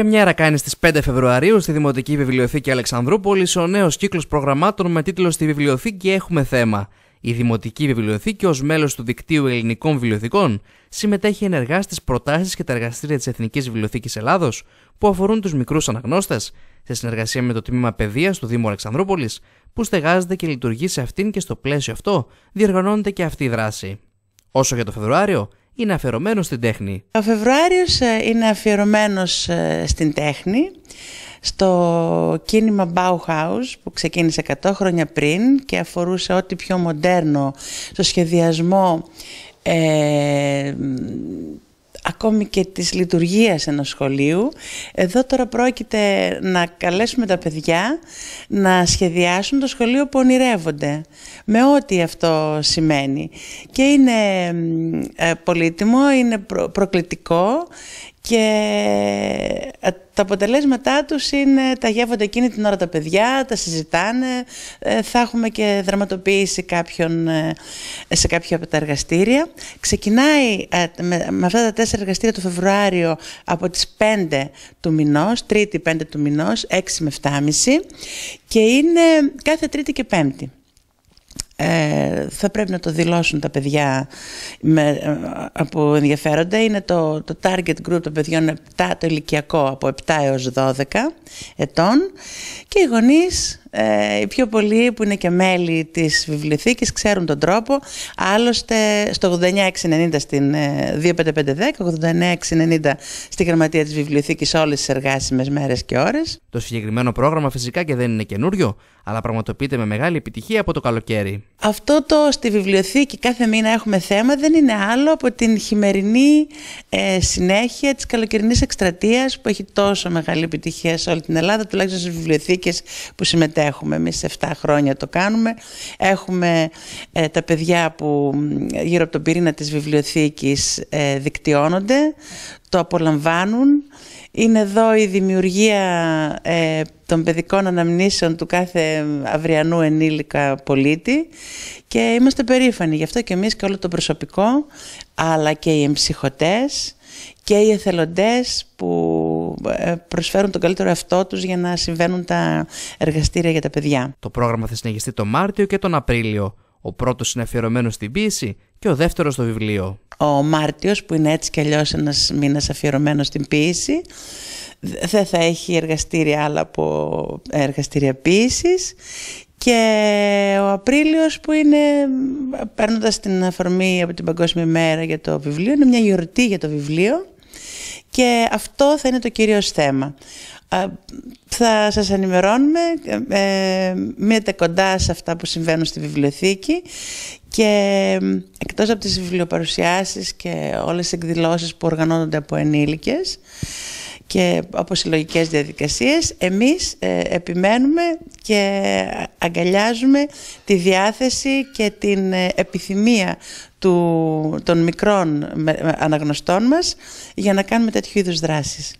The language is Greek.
Πρεμιέρα κάνει στις 5 Φεβρουαρίου στη Δημοτική Βιβλιοθήκη Αλεξανδρούπολης ο νέος κύκλος προγραμμάτων με τίτλο Στη Βιβλιοθήκη έχουμε θέμα. Η Δημοτική Βιβλιοθήκη, ως μέλος του Δικτύου Ελληνικών Βιβλιοθηκών, συμμετέχει ενεργά στις προτάσεις και τα εργαστήρια της Εθνικής Βιβλιοθήκης Ελλάδος που αφορούν τους μικρούς αναγνώστες, σε συνεργασία με το Τμήμα Παιδείας του Δήμου Αλεξανδρούπολης, που στεγάζεται και λειτουργεί σε αυτήν και στο πλαίσιο αυτό διοργανώνεται και αυτή η δράση. Όσο για το Φεβρουάριο, είναι αφιερωμένος στην τέχνη. Ο Φεβρουάριος ε, είναι αφιερωμένος ε, στην τέχνη στο κίνημα Bauhaus που ξεκίνησε 100 χρόνια πριν και αφορούσε ό,τι πιο μοντέρνο στο σχεδιασμό ε, ακόμη και της λειτουργίας ενός σχολείου. Εδώ τώρα πρόκειται να καλέσουμε τα παιδιά να σχεδιάσουν το σχολείο που ονειρεύονται, με ό,τι αυτό σημαίνει. Και είναι ε, πολύτιμο, είναι προκλητικό και ε, τα αποτελέσματά τους είναι, τα γεύονται εκείνη την ώρα τα παιδιά, τα συζητάνε, ε, θα έχουμε και δραματοποίηση κάποιον, ε, σε κάποια από τα εργαστήρια. Ξεκινάει με, αυτά τα τέσσερα εργαστήρια το Φεβρουάριο από τις 5 του μηνός, η 5 του μηνός, 6 με 7.30 και είναι κάθε Τρίτη και Πέμπτη ε, θα πρέπει να το δηλώσουν τα παιδιά με, ε, που ενδιαφέρονται. Είναι το, το target group των παιδιών 7, το ηλικιακό από 7 έως 12 ετών και οι γονείς ε, οι πιο πολλοί που είναι και μέλη της βιβλιοθήκης ξέρουν τον τρόπο. Άλλωστε στο 89690 στην 25510, ε, 89690 στη γραμματεία της βιβλιοθήκης όλες τις εργάσιμες μέρες και ώρες. Το συγκεκριμένο πρόγραμμα φυσικά και δεν είναι καινούριο, αλλά πραγματοποιείται με μεγάλη επιτυχία από το καλοκαίρι. Αυτό το στη βιβλιοθήκη κάθε μήνα έχουμε θέμα δεν είναι άλλο από την χειμερινή ε, συνέχεια της καλοκαιρινής εκστρατείας που έχει τόσο μεγάλη επιτυχία σε όλη την Ελλάδα, τουλάχιστον στις βιβλιοθήκες που συμμετέχουν έχουμε εμείς 7 χρόνια το κάνουμε. Έχουμε ε, τα παιδιά που γύρω από τον πυρήνα της βιβλιοθήκης ε, δικτυώνονται, το απολαμβάνουν. Είναι εδώ η δημιουργία ε, των παιδικών αναμνήσεων του κάθε αυριανού ενήλικα πολίτη και είμαστε περήφανοι γι' αυτό και εμείς και όλο το προσωπικό αλλά και οι εμψυχωτές και οι εθελοντές που ε, προσφέρουν τον καλύτερο εαυτό τους για να συμβαίνουν τα εργαστήρια για τα παιδιά. Το πρόγραμμα θα συνεχιστεί το Μάρτιο και τον Απρίλιο. Ο πρώτος είναι αφιερωμένος στην ποίηση και ο δεύτερος στο βιβλίο. Ο Μάρτιος που είναι έτσι κι αλλιώς ένας μήνας αφιερωμένος στην ποίηση δεν θα έχει εργαστήρια άλλα από εργαστήρια ποίησης και ο Απρίλιος που είναι, παίρνοντας την αφορμή από την Παγκόσμια Μέρα για το βιβλίο, είναι μια γιορτή για το βιβλίο και αυτό θα είναι το κύριο θέμα. Θα σας ενημερώνουμε, ε, μείνετε κοντά σε αυτά που συμβαίνουν στη βιβλιοθήκη και εκτός από τις βιβλιοπαρουσιάσεις και όλες τις εκδηλώσεις που οργανώνονται από ενήλικες και από συλλογικές διαδικασίες, εμείς ε, επιμένουμε και αγκαλιάζουμε τη διάθεση και την ε, επιθυμία των μικρών αναγνωστών μας για να κάνουμε τέτοιου είδους δράσεις.